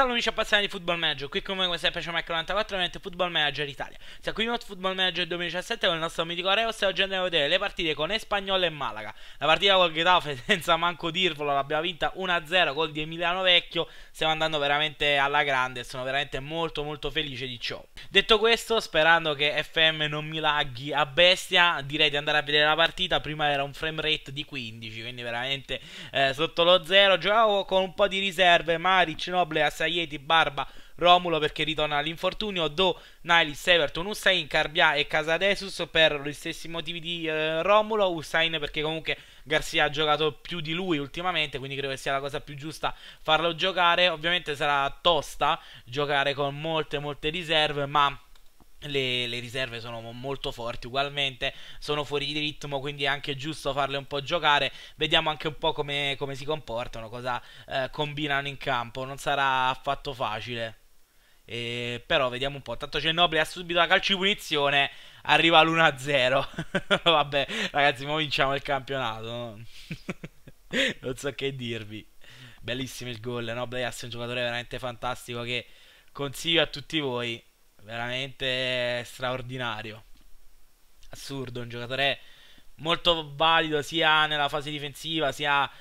Salve amici appassionati di Football Manager, qui come, sempre c'è Mac94 ovviamente Football Manager Italia. Siamo qui in Football Manager 2017 con il nostro mitico Reos e oggi andiamo a vedere le partite con Espagnol e Malaga. La partita col Getafe senza manco dirvelo l'abbiamo vinta 1-0 col di Emiliano Vecchio, stiamo andando veramente alla grande e sono veramente molto molto felice di ciò. Detto questo, sperando che FM non mi laghi a bestia, direi di andare a vedere la partita, prima era un frame rate di 15, quindi veramente eh, sotto lo 0, giocavo con un po' di riserve, Maric, Noble, Assai Ieti, Barba, Romulo perché ritorna all'infortunio, Do, Nilis, Everton, Usain, Carbia e Casadesus per gli stessi motivi di eh, Romulo, Usain perché comunque Garcia ha giocato più di lui ultimamente, quindi credo che sia la cosa più giusta farlo giocare, ovviamente sarà tosta giocare con molte molte riserve, ma le, le, riserve sono molto forti ugualmente, sono fuori di ritmo, quindi è anche giusto farle un po' giocare. Vediamo anche un po' come, come si comportano, cosa eh, combinano in campo. Non sarà affatto facile. E, però vediamo un po'. Tanto Cenobile ha subito la calcipunizione. Arriva l1 0 Vabbè, ragazzi, ora vinciamo il campionato. non so che dirvi. Bellissimo il gol. Noble è un giocatore veramente fantastico che consiglio a tutti voi veramente straordinario. Assurdo, un giocatore molto valido sia nella fase difensiva sia eh,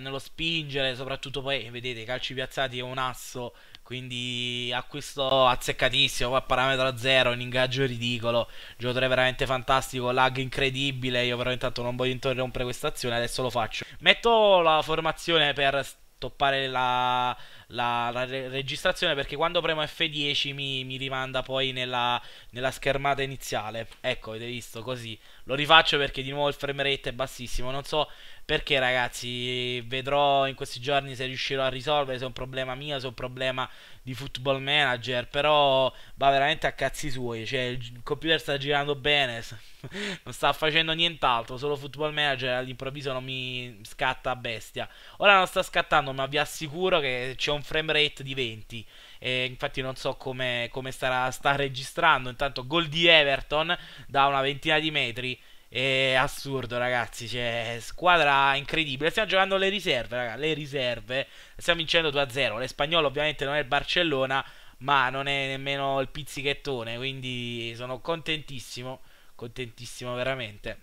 nello spingere, soprattutto poi vedete i calci piazzati è un asso, quindi questo azzeccatissimo, poi a parametro zero, un ingaggio ridicolo, giocatore veramente fantastico, lag incredibile, io però intanto non voglio interrompere questa azione, adesso lo faccio. Metto la formazione per stoppare la la, la re- registrazione perché quando premo F10 mi, mi rimanda poi nella, nella, schermata iniziale. Ecco, avete visto così. Lo rifaccio perché di nuovo il frame rate è bassissimo. Non so perché ragazzi, vedrò in questi giorni se riuscirò a risolvere, se è un problema mio, se è un problema di Football Manager, però va veramente a cazzi suoi, cioè il computer sta girando bene, non sta facendo nient'altro, solo Football Manager all'improvviso non mi scatta a bestia. Ora non sta scattando, ma vi assicuro che c'è un frame rate di 20. E infatti non so come, come starà, sta registrando. Intanto gol di Everton da una ventina di metri. È assurdo, ragazzi. Cioè, squadra incredibile. Stiamo giocando le riserve, raga. Le riserve. Stiamo vincendo 2-0. L'espagnolo, ovviamente, non è il Barcellona, ma non è nemmeno il pizzichettone. Quindi sono contentissimo. Contentissimo, veramente.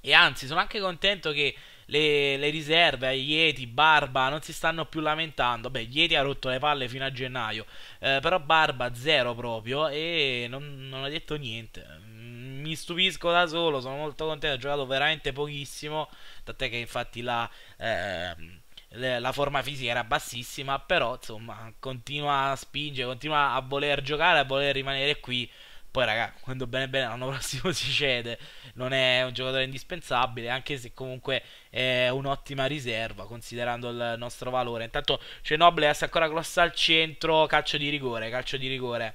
E anzi, sono anche contento che le, le riserve, Ieti, Barba non si stanno più lamentando. Beh, Ieti ha rotto le palle fino a gennaio, eh, però Barba zero proprio e non, non ha detto niente mi stupisco da solo, sono molto contento, ho giocato veramente pochissimo, tant'è che infatti la, eh, la forma fisica era bassissima, però insomma continua a spingere, continua a voler giocare, a voler rimanere qui. Poi raga, quando bene bene l'anno prossimo si cede, non è un giocatore indispensabile, anche se comunque è un'ottima riserva considerando il nostro valore. Intanto Cenoble sta ancora grossa al centro, calcio di rigore, calcio di rigore.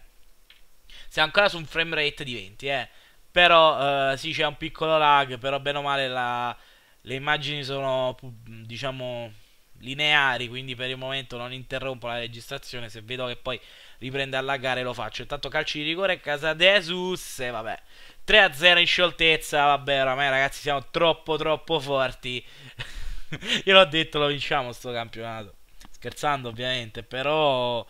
Siamo ancora su un frame rate di 20, eh. Però eh, sì, c'è un piccolo lag, però bene o male la, le immagini sono, diciamo, lineari, quindi per il momento non interrompo la registrazione, se vedo che poi riprende a laggare lo faccio. Intanto calci di rigore, Casadesus, e vabbè. 3-0 in scioltezza, vabbè, ormai ragazzi siamo troppo troppo forti. Io l'ho detto, lo vinciamo sto campionato. Scherzando ovviamente, però...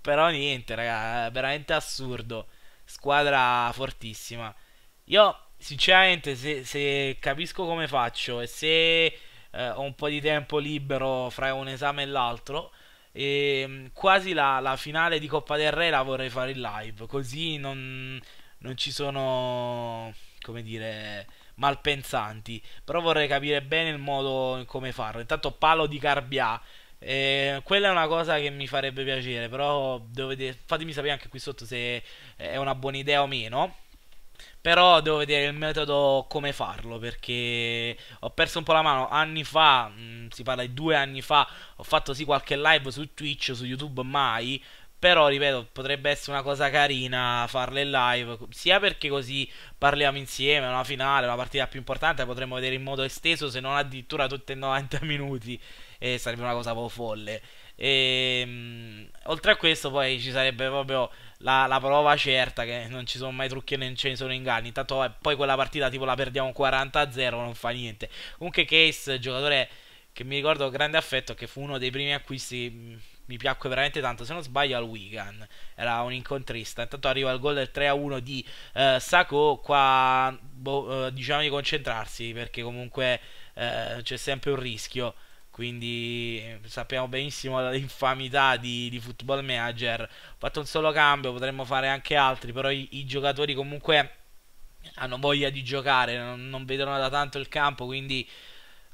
Però niente, raga, veramente assurdo. Squadra fortissima. Io, sinceramente, se, se capisco come faccio e se eh, ho un po' di tempo libero fra un esame e l'altro, e ehm, quasi la, la, finale di Coppa del Re la vorrei fare in live, così non, non ci sono, come dire, malpensanti. Però vorrei capire bene il modo in come farlo. Intanto palo di Carbià. Eh, quella è una cosa che mi farebbe piacere, però dovete, fatemi sapere anche qui sotto se è una buona idea o meno. Però devo vedere il metodo come farlo perché ho perso un po' la mano anni fa, mh, mm, si parla di due anni fa, ho fatto sì qualche live su Twitch, su YouTube mai, però ripeto potrebbe essere una cosa carina farle live sia perché così parliamo insieme una finale una partita più importante potremmo vedere in modo esteso se non addirittura tutte 90 minuti e sarebbe una cosa un po' folle e, ehm, oltre a questo, poi ci sarebbe proprio la, la, prova certa che non ci sono mai trucchi e non ce ne sono inganni. Tanto eh, poi quella partita tipo la perdiamo 40-0, non fa niente. Comunque Case, giocatore che mi ricordo grande affetto, che fu uno dei primi acquisti mm, mi piacque veramente tanto. Se non sbaglio, al Wigan era un incontrista. Intanto arriva il gol del 3-1 di eh, Sako. Qua boh, eh, diciamo di concentrarsi perché comunque eh, c'è sempre un rischio quindi eh, sappiamo benissimo l'infamità di, di Football Manager. Ho fatto un solo cambio, potremmo fare anche altri, però i, i giocatori comunque hanno voglia di giocare, non, non, vedono da tanto il campo, quindi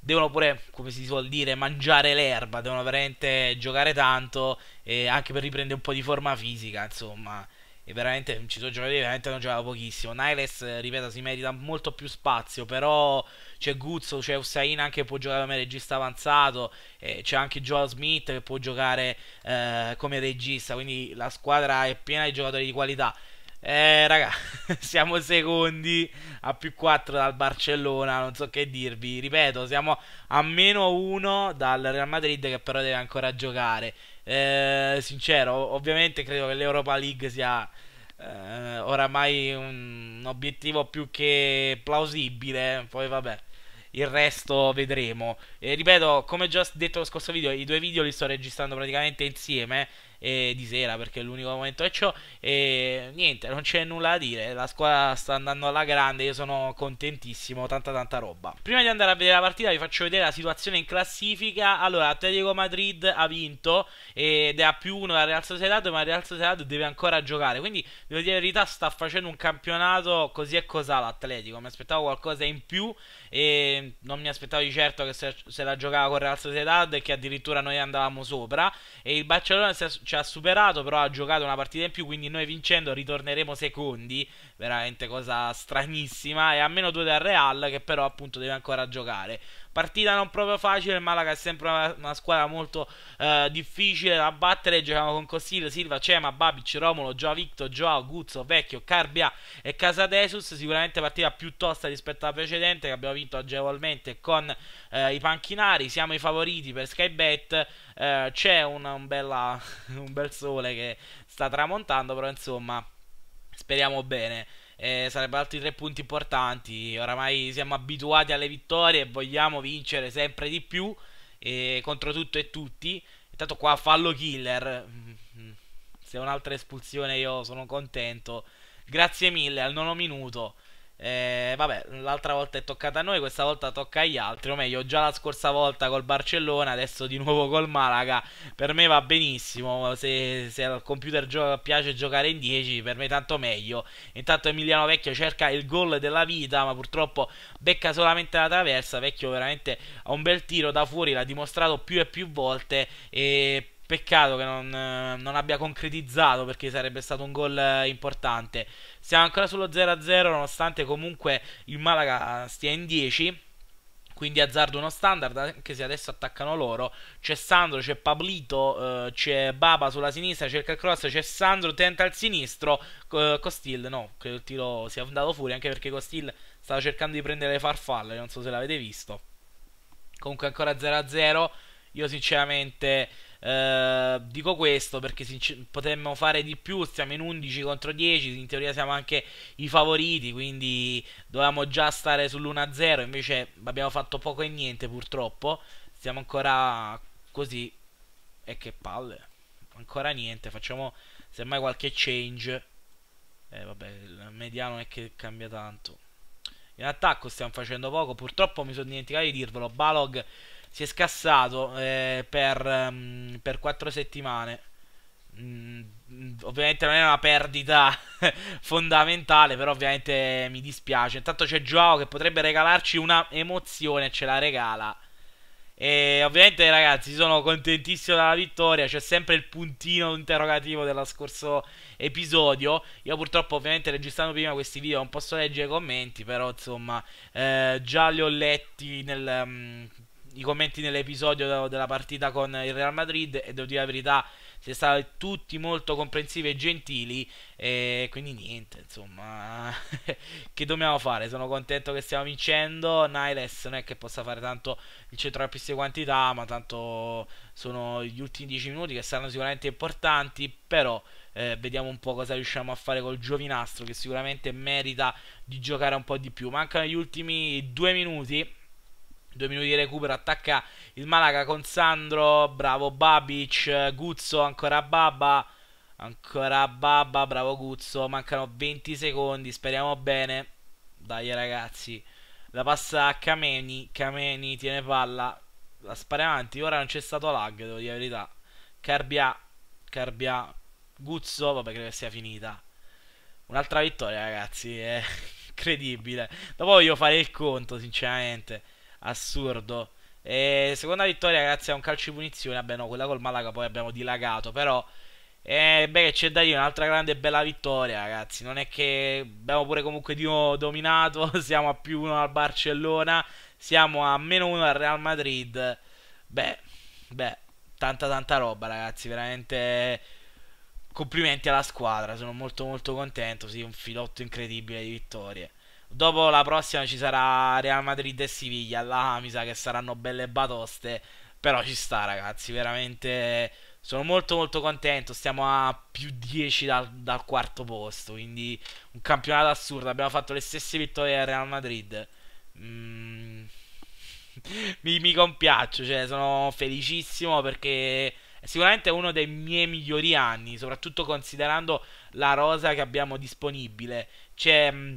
devono pure, come si suol dire, mangiare l'erba, devono veramente giocare tanto, e anche per riprendere un po' di forma fisica, insomma. E veramente ci sono giocatori che veramente hanno giocato pochissimo. Niles, eh, ripeto, si merita molto più spazio, però c'è Guzzo, c'è Usain anche che può giocare come regista avanzato, eh, c'è anche Joel Smith che può giocare eh, come regista, quindi la squadra è piena di giocatori di qualità. Eh, raga, siamo secondi a più 4 dal Barcellona, non so che dirvi. Ripeto, siamo a meno 1 dal Real Madrid che però deve ancora giocare eh, sincero, ovviamente credo che l'Europa League sia eh, oramai un obiettivo più che plausibile, poi vabbè. Il resto vedremo. E ripeto, come già detto lo scorso video, i due video li sto registrando praticamente insieme eh, di sera perché è l'unico momento che ho e niente, non c'è nulla da dire, la squadra sta andando alla grande, io sono contentissimo, tanta tanta roba. Prima di andare a vedere la partita vi faccio vedere la situazione in classifica, allora Atletico Madrid ha vinto ed è a più uno la Real Sociedad, ma la Real Sociedad deve ancora giocare, quindi devo dire la verità sta facendo un campionato così e cos'ha l'Atletico, mi aspettavo qualcosa in più e non mi aspettavo di certo che se, se la giocava con Real Sociedad e che addirittura noi andavamo sopra e il Barcellona si è ci ha superato, però ha giocato una partita in più, quindi noi vincendo ritorneremo secondi, veramente cosa stranissima, e a meno 2 del Real che però appunto deve ancora giocare partita non proprio facile, il Malaga è sempre una, una squadra molto eh, difficile da battere, giochiamo con Costil, Silva, Cema, Babic, Romolo, Gioa Victor, Joao, Guzzo, Vecchio, Carbia e Casadesus, sicuramente partita più tosta rispetto alla precedente che abbiamo vinto agevolmente con eh, i panchinari, siamo i favoriti per Skybet, eh, c'è un, un, bella, un bel sole che sta tramontando, però insomma speriamo bene eh, sarebbero altri tre punti importanti. Oramai siamo abituati alle vittorie e vogliamo vincere sempre di più eh, contro tutto e tutti. Intanto qua fallo killer. Mm-hmm. Se è un'altra espulsione io sono contento. Grazie mille al nono minuto. Eh, vabbè, l'altra volta è toccata a noi, questa volta tocca agli altri. O meglio, già la scorsa volta col Barcellona, adesso di nuovo col Malaga. Per me va benissimo. Se, se al computer gio- piace giocare in 10, per me tanto meglio. Intanto Emiliano Vecchio cerca il gol della vita, ma purtroppo becca solamente la traversa. Vecchio veramente ha un bel tiro da fuori, l'ha dimostrato più e più volte. E Peccato che non, eh, non, abbia concretizzato perché sarebbe stato un gol eh, importante. Siamo ancora sullo 0-0 nonostante comunque il Malaga stia in 10. Quindi azzardo uno standard, anche se adesso attaccano loro. C'è Sandro, c'è Pablito, eh, c'è Baba sulla sinistra, cerca il cross, c'è Sandro, tenta al sinistro. Eh, Costil, no, credo il tiro sia andato fuori, anche perché Costil stava cercando di prendere le farfalle, non so se l'avete visto. Comunque ancora 0-0. Io sinceramente eh, dico questo perché potremmo fare di più, stiamo in 11 contro 10, in teoria siamo anche i favoriti, quindi dovevamo già stare sull'1-0, invece abbiamo fatto poco e niente purtroppo, stiamo ancora così e che palle, ancora niente, facciamo semmai qualche change. Eh vabbè, il mediano è che cambia tanto. In attacco stiamo facendo poco, purtroppo mi sono dimenticato di dirvelo, Balog si è scassato eh, per, um, per 4 settimane. Mm, ovviamente non è una perdita fondamentale, però ovviamente mi dispiace. Intanto c'è Joao che potrebbe regalarci una emozione, ce la regala. E ovviamente ragazzi sono contentissimo della vittoria, c'è sempre il puntino interrogativo dello scorso episodio. Io purtroppo ovviamente registrando prima questi video non posso leggere i commenti, però insomma eh, già li ho letti nel... Um, i commenti nell'episodio della partita con il Real Madrid e devo dire la verità siete stati tutti molto comprensivi e gentili e quindi niente insomma che dobbiamo fare sono contento che stiamo vincendo Niles non è che possa fare tanto il centrocampista di quantità ma tanto sono gli ultimi 10 minuti che saranno sicuramente importanti però eh, vediamo un po' cosa riusciamo a fare col giovinastro che sicuramente merita di giocare un po' di più mancano gli ultimi due minuti Due minuti di recupero, attacca il Malaga con Sandro, bravo Babic, Guzzo, ancora Baba ancora Baba bravo Guzzo, mancano 20 secondi, speriamo bene. Dai ragazzi, la passa a Kameni, Kameni tiene palla, la spara avanti, ora non c'è stato lag, devo dire la verità. Carbia Carbia Guzzo, vabbè credo che sia finita. Un'altra vittoria ragazzi, è eh, incredibile. Dopo voglio fare il conto sinceramente assurdo. E seconda vittoria grazie a un calcio di punizione. Vabbè, no, quella col Malaga poi abbiamo dilagato. Però, eh, beh, c'è da dire un'altra grande e bella vittoria, ragazzi. Non è che abbiamo pure comunque di nuovo dominato. Siamo a più uno al Barcellona. Siamo a meno uno al Real Madrid. Beh, beh, tanta tanta roba, ragazzi. Veramente. Complimenti alla squadra, sono molto molto contento, sì, un filotto incredibile di vittorie. Dopo la prossima ci sarà Real Madrid e Siviglia. Là mi sa che saranno belle batoste. Però ci sta, ragazzi. Veramente sono molto molto contento. Stiamo a più 10 dal, dal quarto posto. Quindi un campionato assurdo. Abbiamo fatto le stesse vittorie al Real Madrid. Mm. mi, mi compiaccio, cioè, sono felicissimo perché è sicuramente uno dei miei migliori anni, soprattutto considerando la rosa che abbiamo disponibile. C'è mm,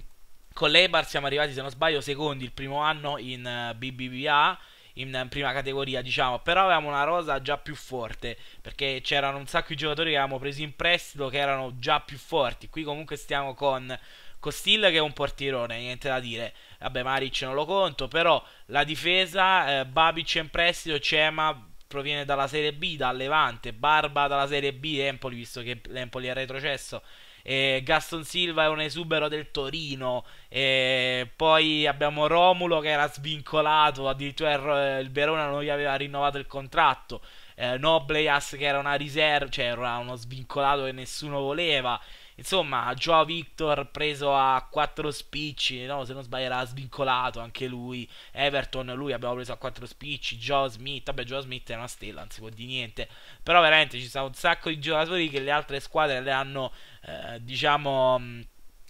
con l'Ebar siamo arrivati, se non sbaglio, secondi il primo anno in eh, BBVA in eh, prima categoria, diciamo, però avevamo una rosa già più forte, perché c'erano un sacco di giocatori che avevamo preso in prestito che erano già più forti. Qui comunque stiamo con Costil che è un portirone, niente da dire. Vabbè, Maric non lo conto, però la difesa, eh, Babic è in prestito, Cema proviene dalla Serie B, dal Levante, Barba dalla Serie B, Empoli, visto che l'Empoli è retrocesso eh, Gaston Silva è un esubero del Torino, eh, poi abbiamo Romulo che era svincolato, addirittura il Verona non gli aveva rinnovato il contratto eh, Nobleas che era una riserva, cioè era uno svincolato che nessuno voleva. Insomma, Joao Victor preso a quattro spicci, no, se non sbaglio era svincolato anche lui. Everton, lui abbiamo preso a quattro spicci. Joe Smith, vabbè, Joe Smith è una stella, anzi può di niente. Però veramente ci sono un sacco di giocatori che le altre squadre le hanno, eh, diciamo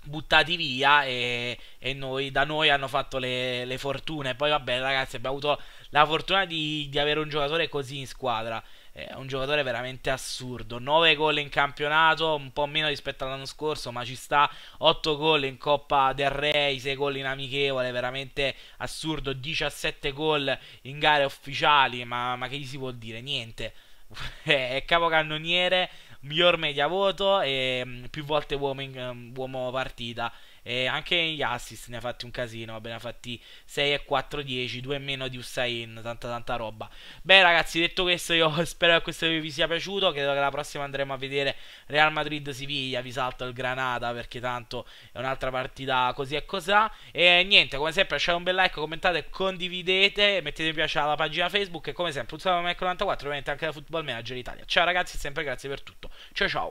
buttati via e, e noi, da noi hanno fatto le, le, fortune. Poi vabbè ragazzi abbiamo avuto la fortuna di, di avere un giocatore così in squadra. È eh, un giocatore veramente assurdo. 9 gol in campionato, un po' meno rispetto all'anno scorso, ma ci sta. 8 gol in Coppa del Re, 6 gol in amichevole, veramente assurdo. 17 gol in gare ufficiali, ma, ma che gli si vuol dire? Niente. è capocannoniere miglior media voto e mm, più volte uomo, in, mm, uomo partita e anche gli assist ne ha fatti un casino. Vabbè, ne ha fatti 6 e 4, 10, 2 in meno di Usain. Tanta, tanta roba. Beh, ragazzi, detto questo, io spero che questo video vi sia piaciuto. Credo che la prossima andremo a vedere Real Madrid-Siviglia. Vi salto il Granada perché tanto è un'altra partita così e cos'ha. E niente, come sempre, lasciate un bel like, commentate, condividete, mettete mi piace alla pagina Facebook. E come sempre, un saluto da Mac94, ovviamente anche da Football Manager Italia. Ciao, ragazzi, sempre grazie per tutto. Ciao, ciao.